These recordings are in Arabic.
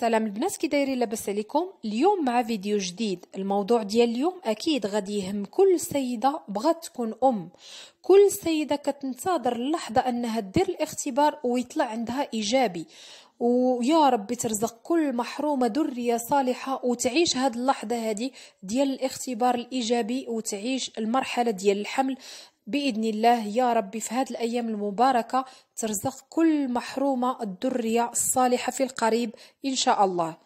سلام البنات كي دايرين لاباس عليكم اليوم مع فيديو جديد الموضوع ديال اليوم اكيد غادي يهم كل سيده بغات تكون ام كل سيده كتنتظر اللحظه انها دير الاختبار ويطلع عندها ايجابي ويا ربي ترزق كل محرومه ذريه صالحه وتعيش هاد اللحظه هادي ديال الاختبار الايجابي وتعيش المرحله ديال الحمل باذن الله يا ربي في هاد الايام المباركه ترزق كل محرومة الدرية الصالحة في القريب إن شاء الله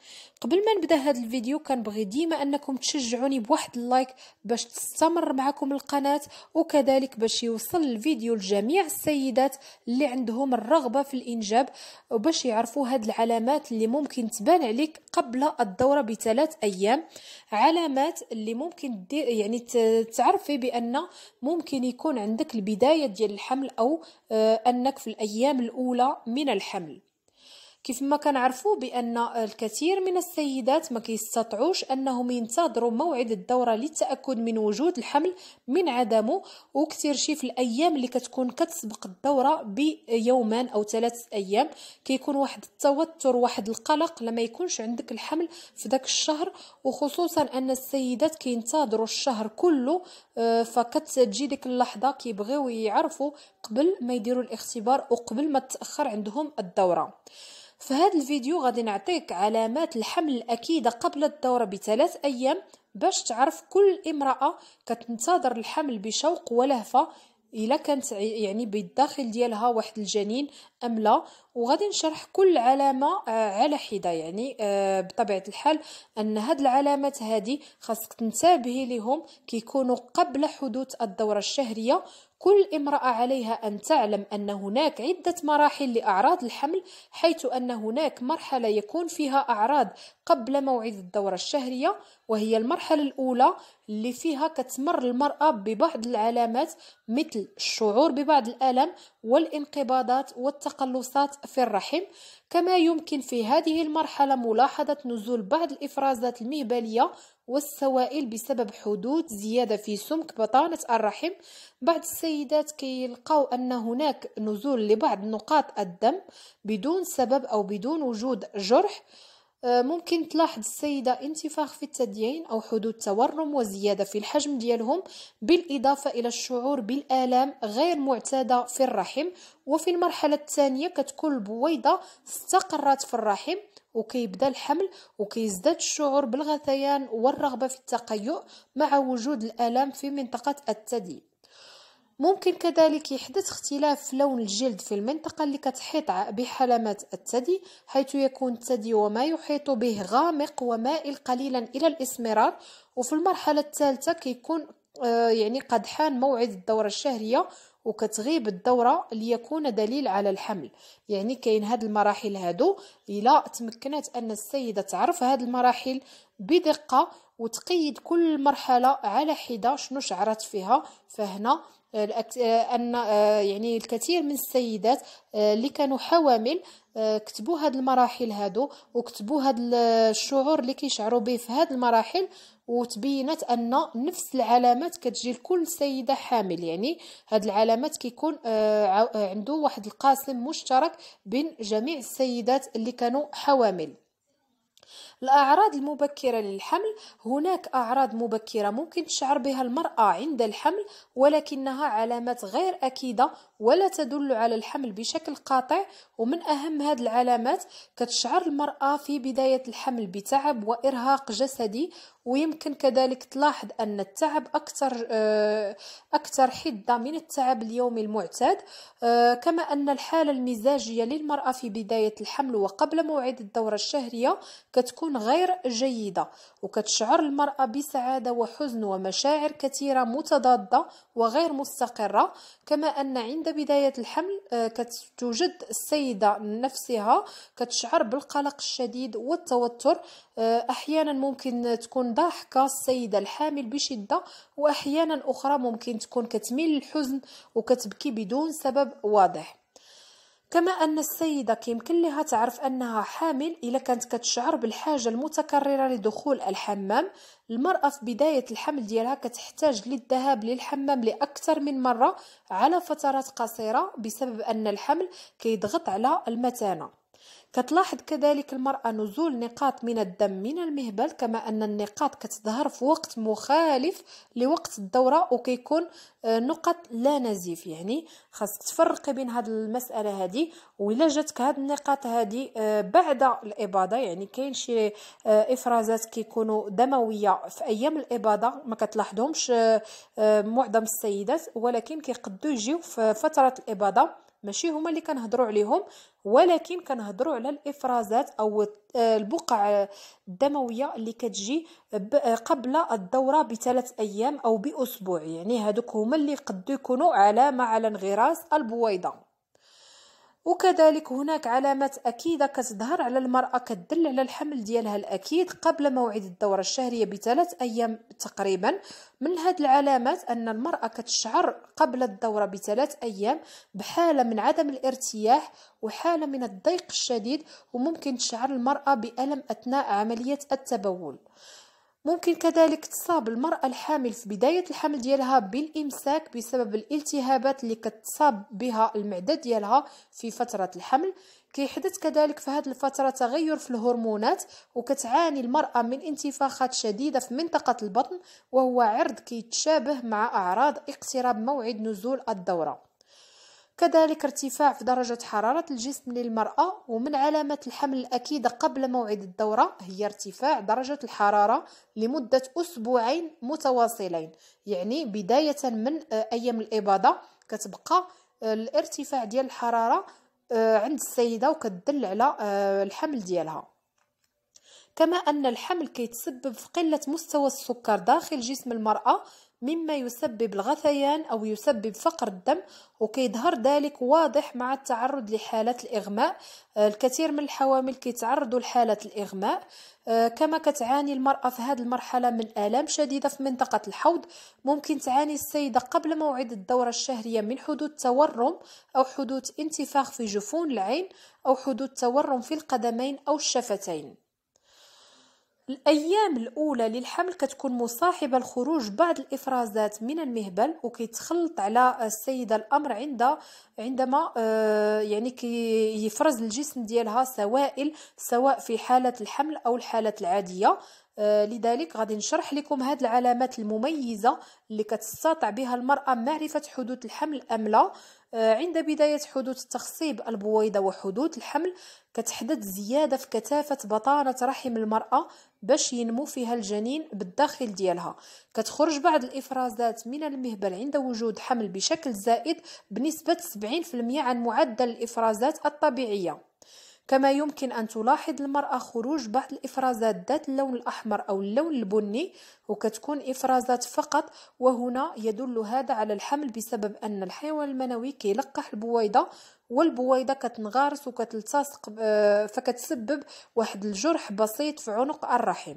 قبل ما نبدا هذا الفيديو كنبغي ديما انكم تشجعوني بواحد اللايك باش تستمر معكم القناه وكذلك باش يوصل الفيديو لجميع السيدات اللي عندهم الرغبه في الانجاب وباش يعرفوا هاد العلامات اللي ممكن تبان عليك قبل الدوره بثلاث ايام علامات اللي ممكن يعني تعرفي بان ممكن يكون عندك البدايه ديال الحمل او آه، أنك في الأيام الأولى من الحمل كيف ما كنعرفوا بان الكثير من السيدات ما كيستطعوش انهم ينتظروا موعد الدوره للتاكد من وجود الحمل من عدمه وكثير شي في الايام اللي كتكون كتسبق الدوره بيومان او ثلاث ايام كيكون واحد التوتر واحد القلق لما يكونش عندك الحمل في ذاك الشهر وخصوصا ان السيدات كينتظروا الشهر كله آه، فكتجي ديك اللحظه كيبغيو يعرفوا قبل ما يديروا الاختبار وقبل ما تاخر عندهم الدوره في هذا الفيديو غادي نعطيك علامات الحمل الأكيدة قبل الدورة بثلاث أيام باش تعرف كل امرأة كتنتظر الحمل بشوق ولهفة الا كانت يعني بالداخل ديالها واحد الجنين ام لا وغادي نشرح كل علامه آه، على حده يعني آه، بطبيعه الحال ان هاد العلامات هادي خاصك تنتبهي ليهم كيكونوا قبل حدوث الدوره الشهريه كل امرأة عليها أن تعلم أن هناك عدة مراحل لأعراض الحمل حيث أن هناك مرحلة يكون فيها أعراض قبل موعد الدورة الشهرية وهي المرحلة الأولى اللي فيها كتمر المرأة ببعض العلامات مثل الشعور ببعض الألم والانقباضات والتقلصات في الرحم كما يمكن في هذه المرحلة ملاحظة نزول بعض الإفرازات المهبلية والسوائل بسبب حدوث زيادة في سمك بطانة الرحم بعض السيدات كيلقاو أن هناك نزول لبعض نقاط الدم بدون سبب أو بدون وجود جرح آه، ممكن تلاحظ السيدة انتفاخ في التديين أو حدوث تورم وزيادة في الحجم ديالهم بالإضافة إلى الشعور بالآلام غير معتادة في الرحم وفي المرحلة الثانية كتكون البويضة استقرت في الرحم وكيبدا الحمل وكيزداد الشعور بالغثيان والرغبة في التقيؤ مع وجود الآلام في منطقة الثدي ممكن كذلك يحدث اختلاف في لون الجلد في المنطقة اللي كتحيط بحلمات الثدي حيث يكون الثدي وما يحيط به غامق ومائل قليلا إلى الإسمرار وفي المرحلة الثالثة كيكون آه، يعني قد حان موعد الدورة الشهرية وكتغيب الدورة ليكون دليل على الحمل يعني كاين هاد المراحل هادو إلا تمكنت أن السيدة تعرف هاد المراحل بدقة وتقيد كل مرحلة على حدة شنو شعرت فيها فهنا آه، ان آه، يعني الكثير من السيدات آه، اللي كانوا حوامل كتبوا هاد المراحل هادو وكتبوا هاد الشعور اللي كيشعروا به في هاد المراحل وتبينت ان نفس العلامات كتجي لكل سيده حامل يعني هاد العلامات كيكون عنده واحد القاسم مشترك بين جميع السيدات اللي كانوا حوامل الأعراض المبكرة للحمل هناك أعراض مبكرة ممكن تشعر بها المرأة عند الحمل ولكنها علامات غير أكيدة ولا تدل على الحمل بشكل قاطع ومن أهم هذه العلامات كتشعر المرأة في بداية الحمل بتعب وإرهاق جسدي ويمكن كذلك تلاحظ أن التعب أكثر آه، أكثر حدة من التعب اليومي المعتاد آه، كما أن الحالة المزاجية للمرأة في بداية الحمل وقبل موعد الدورة الشهرية كتكون تكون غير جيدة وكتشعر المرأة بسعادة وحزن ومشاعر كثيرة متضادة وغير مستقرة كما أن عند بداية الحمل آه، كتوجد السيدة نفسها كتشعر بالقلق الشديد والتوتر آه، أحيانا ممكن تكون ضاحكة السيدة الحامل بشدة وأحيانا أخرى ممكن تكون كتميل للحزن وكتبكي بدون سبب واضح كما أن السيدة كيمكن لها تعرف أنها حامل إلا كانت كتشعر بالحاجة المتكررة لدخول الحمام المرأة في بداية الحمل ديالها كتحتاج للذهاب للحمام لأكثر من مرة على فترات قصيرة بسبب أن الحمل كيضغط على المتانه كتلاحظ كذلك المرأة نزول نقاط من الدم من المهبل كما أن النقاط كتظهر في وقت مخالف لوقت الدورة وكيكون آه، نقط لا نزيف يعني خاصك تفرقي بين هاد المسألة هادي وإلا جاتك هاد النقاط هادي آه، بعد الإباضة يعني كاين شي آه، إفرازات كيكونوا دموية في أيام الإباضة ما كتلاحظهمش معظم السيدات ولكن كيقدو يجيو في فترة الإباضة ماشي هما اللي كنهضروا عليهم ولكن كنهضروا على الافرازات او البقع الدمويه اللي كتجي قبل الدوره بثلاث ايام او باسبوع يعني هذوك هما اللي قد يكونوا علامه على انغراس البويضه وكذلك هناك علامات أكيدة كتظهر على المرأة كتدل على الحمل ديالها الأكيد قبل موعد الدورة الشهرية بثلاث أيام تقريبا من هاد العلامات أن المرأة كتشعر قبل الدورة بثلاث أيام بحالة من عدم الارتياح وحالة من الضيق الشديد وممكن تشعر المرأة بألم أثناء عملية التبول ممكن كذلك تصاب المرأة الحامل في بداية الحمل ديالها بالإمساك بسبب الالتهابات اللي كتصاب بها المعدة ديالها في فترة الحمل كيحدث كذلك في هذه الفترة تغير في الهرمونات وكتعاني المرأة من انتفاخات شديدة في منطقة البطن وهو عرض كيتشابه مع أعراض اقتراب موعد نزول الدورة كذلك ارتفاع في درجة حرارة الجسم للمرأة ومن علامات الحمل الأكيدة قبل موعد الدورة هي ارتفاع درجة الحرارة لمدة أسبوعين متواصلين يعني بداية من آه، أيام الإباضة كتبقى آه، الارتفاع ديال الحرارة آه، عند السيدة وكتدل على الحمل ديالها كما أن الحمل كيتسبب في قلة مستوى السكر داخل جسم المرأة مما يسبب الغثيان أو يسبب فقر الدم وكيظهر ذلك واضح مع التعرض لحالة الإغماء آه، الكثير من الحوامل كيتعرضوا لحالة الإغماء آه، كما كتعاني المرأة في هذه المرحلة من آلام شديدة في منطقة الحوض ممكن تعاني السيدة قبل موعد الدورة الشهرية من حدوث تورم أو حدوث انتفاخ في جفون العين أو حدوث تورم في القدمين أو الشفتين الايام الاولى للحمل كتكون مصاحبه لخروج بعض الافرازات من المهبل وكيتخلط على السيده الامر عند عندما آه، يعني كيفرز كي الجسم ديالها سوائل سواء في حاله الحمل او الحاله العاديه آه، لذلك غادي نشرح لكم هاد العلامات المميزه اللي كتستطع بها المراه معرفه حدوث الحمل ام لا آه، عند بدايه حدوث تخصيب البويضه وحدوث الحمل كتحدد زياده في كثافه بطانه رحم المراه باش ينمو فيها الجنين بالداخل ديالها كتخرج بعض الافرازات من المهبل عند وجود حمل بشكل زائد بنسبه 70% عن معدل الافرازات الطبيعيه كما يمكن أن تلاحظ المرأة خروج بعض الإفرازات ذات اللون الأحمر أو اللون البني وكتكون إفرازات فقط وهنا يدل هذا على الحمل بسبب أن الحيوان المنوي كيلقح البويضة والبويضة كتنغارس وكتلتصق آه، فكتسبب واحد الجرح بسيط في عنق الرحم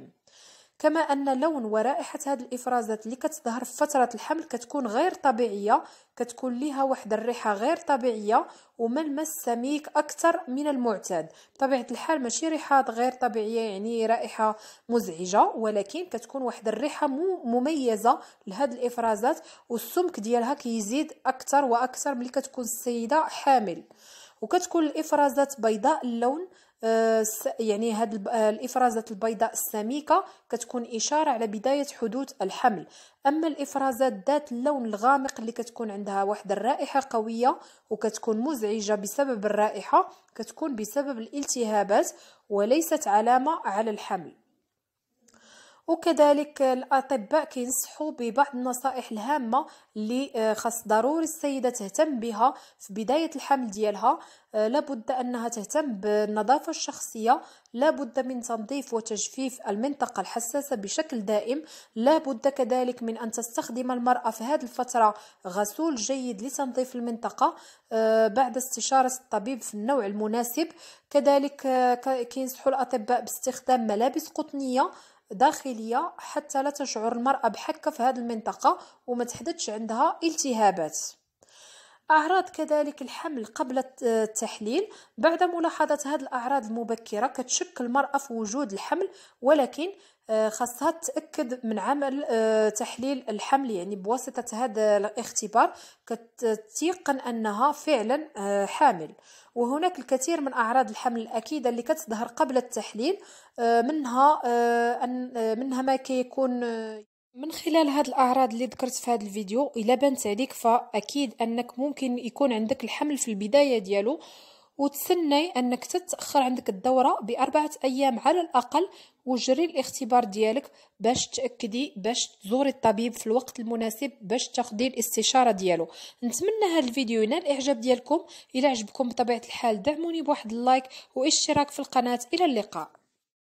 كما ان لون ورائحه هاد الافرازات اللي كتظهر في فتره الحمل كتكون غير طبيعيه كتكون ليها واحد الريحه غير طبيعيه وملمس سميك اكثر من المعتاد بطبيعه الحال ماشي ريحات غير طبيعيه يعني رائحه مزعجه ولكن كتكون واحد الريحه مميزه لهاد الافرازات والسمك ديالها كيزيد اكثر واكثر ملي كتكون السيده حامل وكتكون الافرازات بيضاء اللون آه، يعني هاد آه، الافرازات البيضاء السميكه كتكون اشاره على بدايه حدوث الحمل اما الافرازات ذات اللون الغامق اللي كتكون عندها واحد الرائحه قويه وكتكون مزعجه بسبب الرائحه كتكون بسبب الالتهابات وليست علامه على الحمل وكذلك الاطباء كينصحوا ببعض النصائح الهامه اللي آه، خاص ضروري السيده تهتم بها في بدايه الحمل ديالها آه، لابد انها تهتم بالنظافه الشخصيه لابد من تنظيف وتجفيف المنطقه الحساسه بشكل دائم لابد كذلك من ان تستخدم المراه في هذه الفتره غسول جيد لتنظيف المنطقه آه، بعد استشاره الطبيب في النوع المناسب كذلك كينصحوا الاطباء باستخدام ملابس قطنيه داخلية حتى لا تشعر المرأة بحكة في هذه المنطقة وما تحدثش عندها التهابات أعراض كذلك الحمل قبل التحليل بعد ملاحظة هذه الأعراض المبكرة كتشك المرأة في وجود الحمل ولكن آه، خاصها تاكد من عمل آه، تحليل الحمل يعني بواسطه هذا الاختبار كتيقن انها فعلا آه، حامل وهناك الكثير من اعراض الحمل الاكيده اللي كتظهر قبل التحليل منها ان منها ما كيكون من خلال هاد الاعراض اللي ذكرت في هذا الفيديو الا بانت عليك فاكيد انك ممكن يكون عندك الحمل في البدايه ديالو وتسني انك تتاخر عندك الدوره باربعه ايام على الاقل وجري الاختبار ديالك باش تاكدي باش تزوري الطبيب في الوقت المناسب باش تاخدي الاستشاره ديالو نتمنى هذا الفيديو ينال الاعجاب ديالكم الى عجبكم بطبيعه الحال دعموني بواحد اللايك واشتراك في القناه الى اللقاء